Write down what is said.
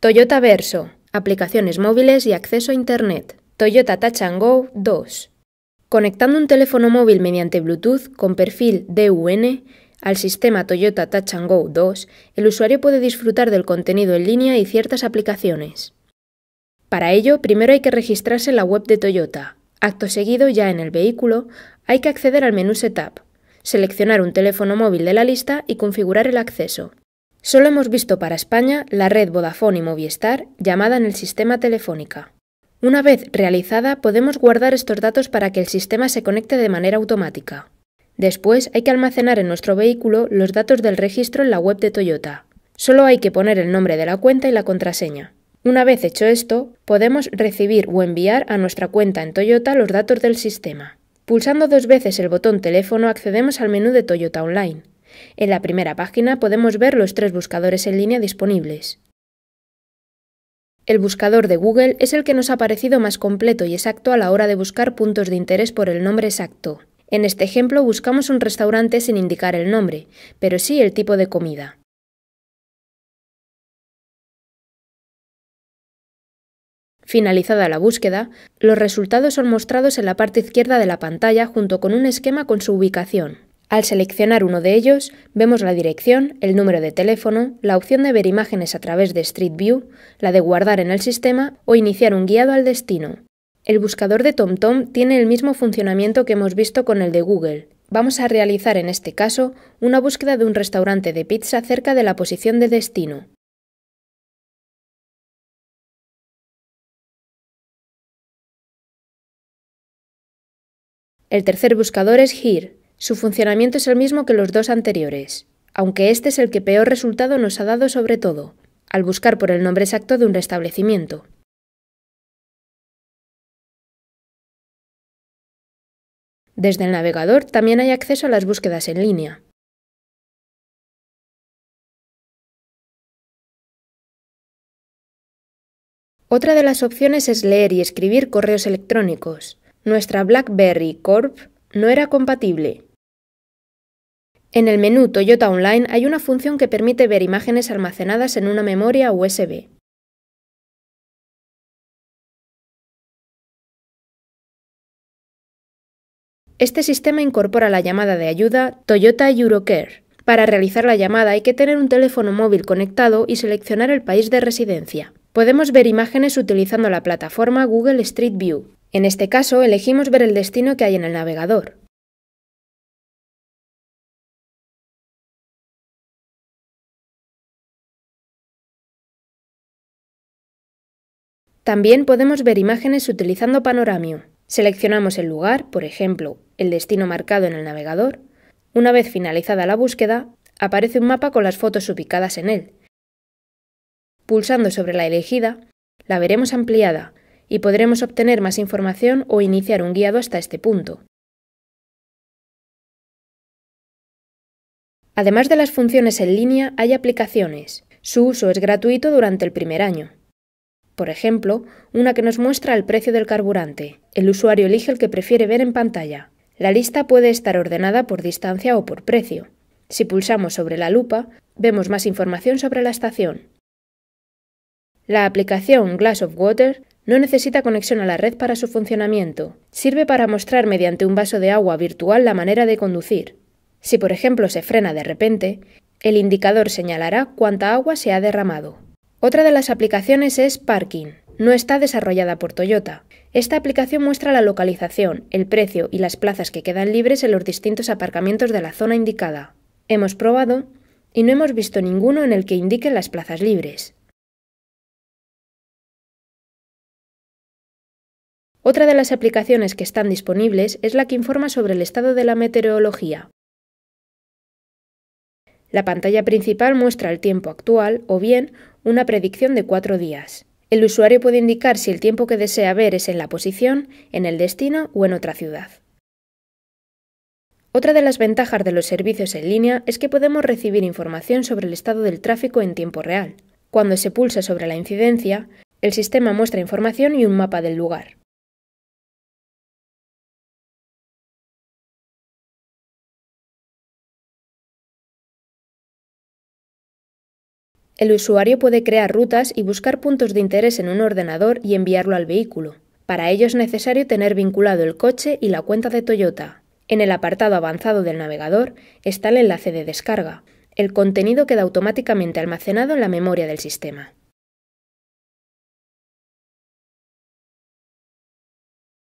Toyota Verso, aplicaciones móviles y acceso a Internet. Toyota Touch Go 2. Conectando un teléfono móvil mediante Bluetooth con perfil DUN al sistema Toyota Touch Go 2, el usuario puede disfrutar del contenido en línea y ciertas aplicaciones. Para ello, primero hay que registrarse en la web de Toyota. Acto seguido, ya en el vehículo, hay que acceder al menú Setup, seleccionar un teléfono móvil de la lista y configurar el acceso. Solo hemos visto para España la red Vodafone y Movistar llamada en el sistema telefónica. Una vez realizada, podemos guardar estos datos para que el sistema se conecte de manera automática. Después hay que almacenar en nuestro vehículo los datos del registro en la web de Toyota. Solo hay que poner el nombre de la cuenta y la contraseña. Una vez hecho esto, podemos recibir o enviar a nuestra cuenta en Toyota los datos del sistema. Pulsando dos veces el botón teléfono accedemos al menú de Toyota Online. En la primera página podemos ver los tres buscadores en línea disponibles. El buscador de Google es el que nos ha parecido más completo y exacto a la hora de buscar puntos de interés por el nombre exacto. En este ejemplo buscamos un restaurante sin indicar el nombre, pero sí el tipo de comida. Finalizada la búsqueda, los resultados son mostrados en la parte izquierda de la pantalla junto con un esquema con su ubicación. Al seleccionar uno de ellos, vemos la dirección, el número de teléfono, la opción de ver imágenes a través de Street View, la de guardar en el sistema o iniciar un guiado al destino. El buscador de TomTom tiene el mismo funcionamiento que hemos visto con el de Google. Vamos a realizar en este caso una búsqueda de un restaurante de pizza cerca de la posición de destino. El tercer buscador es Here, su funcionamiento es el mismo que los dos anteriores, aunque este es el que peor resultado nos ha dado sobre todo, al buscar por el nombre exacto de un restablecimiento. Desde el navegador también hay acceso a las búsquedas en línea. Otra de las opciones es leer y escribir correos electrónicos. Nuestra BlackBerry Corp no era compatible en el menú Toyota Online hay una función que permite ver imágenes almacenadas en una memoria USB. Este sistema incorpora la llamada de ayuda Toyota Eurocare. Para realizar la llamada hay que tener un teléfono móvil conectado y seleccionar el país de residencia. Podemos ver imágenes utilizando la plataforma Google Street View. En este caso, elegimos ver el destino que hay en el navegador. También podemos ver imágenes utilizando Panoramio. Seleccionamos el lugar, por ejemplo, el destino marcado en el navegador. Una vez finalizada la búsqueda, aparece un mapa con las fotos ubicadas en él. Pulsando sobre la elegida, la veremos ampliada y podremos obtener más información o iniciar un guiado hasta este punto. Además de las funciones en línea, hay aplicaciones. Su uso es gratuito durante el primer año por ejemplo, una que nos muestra el precio del carburante. El usuario elige el que prefiere ver en pantalla. La lista puede estar ordenada por distancia o por precio. Si pulsamos sobre la lupa, vemos más información sobre la estación. La aplicación Glass of Water no necesita conexión a la red para su funcionamiento. Sirve para mostrar mediante un vaso de agua virtual la manera de conducir. Si por ejemplo se frena de repente, el indicador señalará cuánta agua se ha derramado. Otra de las aplicaciones es Parking. No está desarrollada por Toyota. Esta aplicación muestra la localización, el precio y las plazas que quedan libres en los distintos aparcamientos de la zona indicada. Hemos probado y no hemos visto ninguno en el que indiquen las plazas libres. Otra de las aplicaciones que están disponibles es la que informa sobre el estado de la meteorología. La pantalla principal muestra el tiempo actual o bien una predicción de cuatro días. El usuario puede indicar si el tiempo que desea ver es en la posición, en el destino o en otra ciudad. Otra de las ventajas de los servicios en línea es que podemos recibir información sobre el estado del tráfico en tiempo real. Cuando se pulsa sobre la incidencia, el sistema muestra información y un mapa del lugar. El usuario puede crear rutas y buscar puntos de interés en un ordenador y enviarlo al vehículo. Para ello es necesario tener vinculado el coche y la cuenta de Toyota. En el apartado avanzado del navegador está el enlace de descarga. El contenido queda automáticamente almacenado en la memoria del sistema.